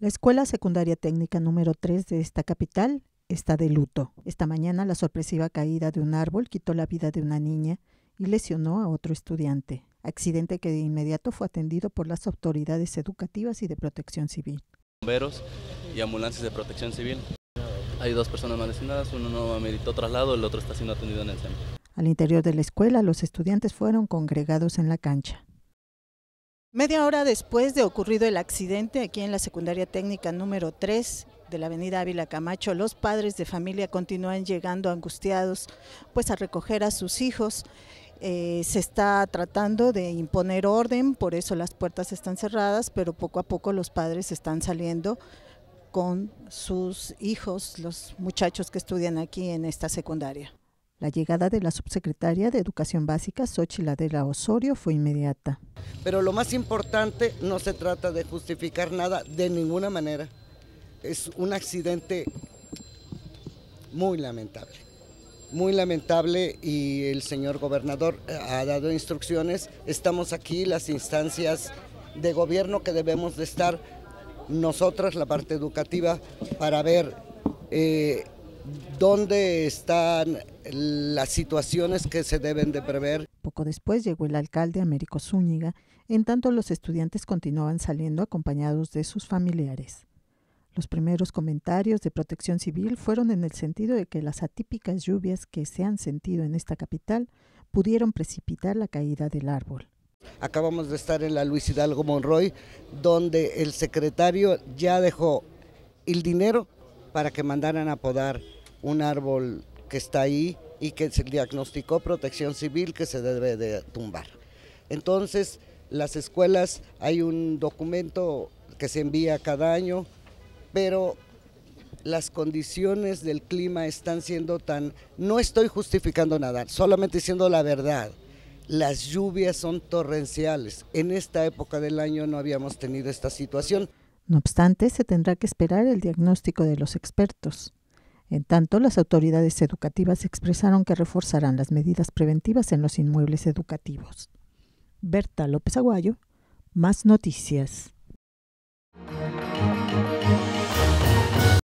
La Escuela Secundaria Técnica número 3 de esta capital está de luto. Esta mañana la sorpresiva caída de un árbol quitó la vida de una niña y lesionó a otro estudiante, accidente que de inmediato fue atendido por las autoridades educativas y de protección civil. Bomberos y ambulancias de protección civil. Hay dos personas mal lesionadas, uno no ameritó traslado, el otro está siendo atendido en el centro. Al interior de la escuela, los estudiantes fueron congregados en la cancha. Media hora después de ocurrido el accidente aquí en la secundaria técnica número 3 de la avenida Ávila Camacho, los padres de familia continúan llegando angustiados pues a recoger a sus hijos. Eh, se está tratando de imponer orden, por eso las puertas están cerradas, pero poco a poco los padres están saliendo con sus hijos, los muchachos que estudian aquí en esta secundaria. La llegada de la subsecretaria de Educación Básica, de la Osorio, fue inmediata. Pero lo más importante, no se trata de justificar nada de ninguna manera. Es un accidente muy lamentable, muy lamentable y el señor gobernador eh, ha dado instrucciones. Estamos aquí, las instancias de gobierno que debemos de estar nosotras, la parte educativa, para ver... Eh, dónde están las situaciones que se deben de prever. Poco después llegó el alcalde Américo Zúñiga, en tanto los estudiantes continuaban saliendo acompañados de sus familiares. Los primeros comentarios de protección civil fueron en el sentido de que las atípicas lluvias que se han sentido en esta capital pudieron precipitar la caída del árbol. Acabamos de estar en la Luis Hidalgo Monroy, donde el secretario ya dejó el dinero para que mandaran a podar un árbol que está ahí y que se diagnosticó protección civil que se debe de tumbar. Entonces, las escuelas, hay un documento que se envía cada año, pero las condiciones del clima están siendo tan, no estoy justificando nada, solamente diciendo la verdad. Las lluvias son torrenciales. En esta época del año no habíamos tenido esta situación. No obstante, se tendrá que esperar el diagnóstico de los expertos. En tanto, las autoridades educativas expresaron que reforzarán las medidas preventivas en los inmuebles educativos. Berta López Aguayo, más noticias.